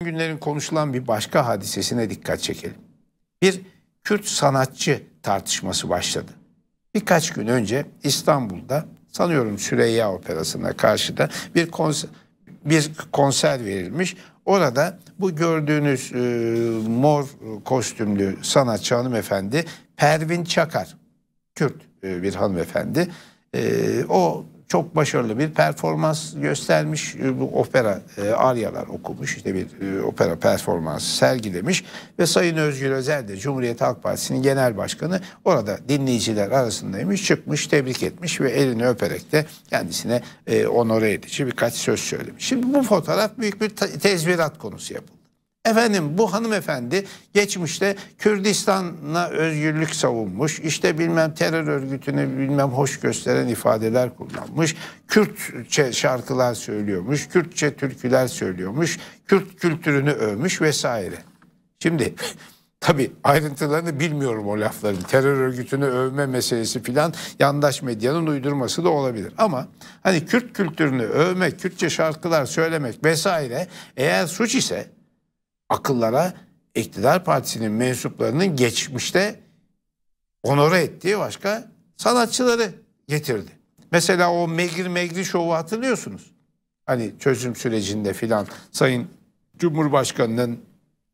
günlerin konuşulan bir başka hadisesine dikkat çekelim. Bir Kürt sanatçı tartışması başladı. Birkaç gün önce İstanbul'da sanıyorum Süreyya Operası'na karşıda bir konser, bir konser verilmiş. Orada bu gördüğünüz e, mor kostümlü sanatçı hanımefendi Pervin Çakar. Kürt e, bir hanımefendi. E, o çok başarılı bir performans göstermiş. E, bu opera e, aryalar okumuş. işte bir e, opera performansı sergilemiş ve Sayın Özgür Özel de Cumhuriyet Halk Partisi'nin genel başkanı orada dinleyiciler arasındaymış. Çıkmış, tebrik etmiş ve elini öperek de kendisine e, onore edici birkaç söz söylemiş. Şimdi bu fotoğraf büyük bir tezvirat konusu yapıldı. Efendim bu hanımefendi geçmişte Kürdistan'a özgürlük savunmuş. İşte bilmem terör örgütünü bilmem hoş gösteren ifadeler kullanmış. Kürtçe şarkılar söylüyormuş. Kürtçe türküler söylüyormuş. Kürt kültürünü övmüş vesaire. Şimdi Tabi ayrıntılarını bilmiyorum o lafların. Terör örgütünü övme meselesi filan yandaş medyanın uydurması da olabilir. Ama hani Kürt kültürünü övmek, Kürtçe şarkılar söylemek vesaire eğer suç ise akıllara iktidar partisinin mensuplarının geçmişte onore ettiği başka sanatçıları getirdi. Mesela o Megri Megri şovu hatırlıyorsunuz. Hani çözüm sürecinde filan Sayın Cumhurbaşkanı'nın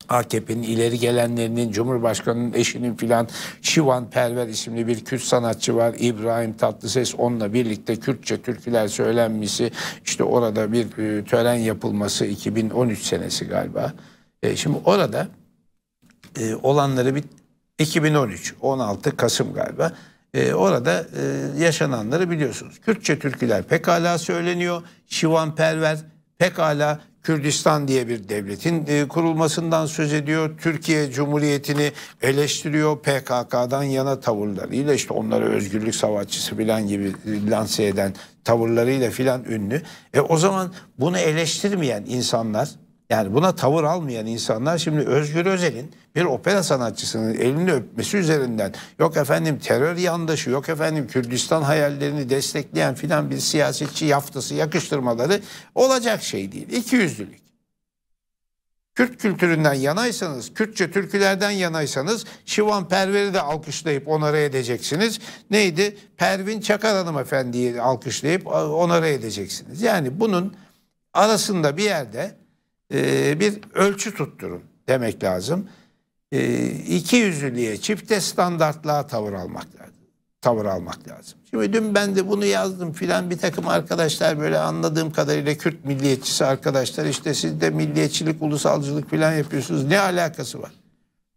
AKP'nin ileri gelenlerinin, Cumhurbaşkanı'nın eşinin filan Şivan Perver isimli bir Kürt sanatçı var. İbrahim Tatlıses onunla birlikte Kürtçe türküler söylenmesi, işte orada bir e, tören yapılması 2013 senesi galiba. E, şimdi orada e, olanları bir 2013 16 Kasım galiba e, orada e, yaşananları biliyorsunuz. Kürtçe türküler pekala söyleniyor. Şivan Perver pekala Kürdistan diye bir devletin e, kurulmasından söz ediyor. Türkiye Cumhuriyeti'ni eleştiriyor PKK'dan yana tavırlarıyla işte onları özgürlük savaşçısı filan gibi e, lanse eden tavırlarıyla filan ünlü. E o zaman bunu eleştirmeyen insanlar yani buna tavır almayan insanlar şimdi Özgür Özel'in bir opera sanatçısının elini öpmesi üzerinden yok efendim terör yandaşı yok efendim Kürdistan hayallerini destekleyen filan bir siyasetçi yaftası yakıştırmaları olacak şey değil. İki yüzlülük. Kürt kültüründen yanaysanız, Kürtçe türkülerden yanaysanız Şivan Perver'i de alkışlayıp onore edeceksiniz. Neydi? Pervin Çakar Hanım Efendi'yi alkışlayıp onore edeceksiniz. Yani bunun arasında bir yerde ee, bir ölçü tutturun demek lazım. E, iki yüzlülüğe, çifte standartlığa tavır almak lazım. Tavır almak lazım. Şimdi dün ben de bunu yazdım filan bir takım arkadaşlar böyle anladığım kadarıyla Kürt milliyetçisi arkadaşlar işte siz de milliyetçilik, ulusalcılık filan yapıyorsunuz. Ne alakası var?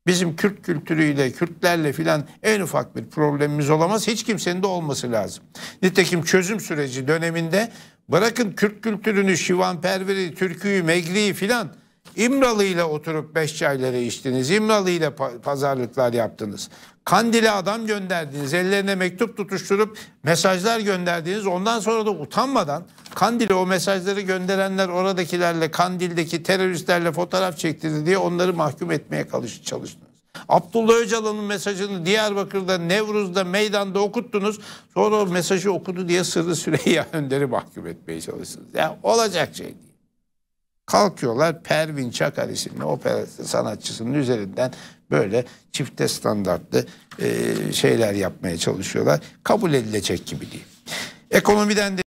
Bizim Kürt kültürüyle, Kürtlerle filan en ufak bir problemimiz olamaz. Hiç kimsenin de olması lazım. Nitekim çözüm süreci döneminde bırakın Kürt kültürünü, Şivanperveri, Türküyü, Megli'yi filan İmralı ile oturup beş çayları içtiniz. İmralı ile pazarlıklar yaptınız. Kandil'e adam gönderdiniz. Ellerine mektup tutuşturup mesajlar gönderdiniz. Ondan sonra da utanmadan Kandil'e o mesajları gönderenler oradakilerle Kandil'deki teröristlerle fotoğraf çektirdi diye onları mahkum etmeye çalıştınız. Abdullah Öcalan'ın mesajını Diyarbakır'da, Nevruz'da, meydanda okuttunuz. Sonra o mesajı okudu diye Sırrı Süreyya Önder'i mahkum etmeye çalıştınız. Ya olacak şey değil. Kalkıyorlar Pervin Çakar isimli opera sanatçısının üzerinden böyle çifte standartlı e, şeyler yapmaya çalışıyorlar. Kabul edilecek gibi değil. Ekonomiden de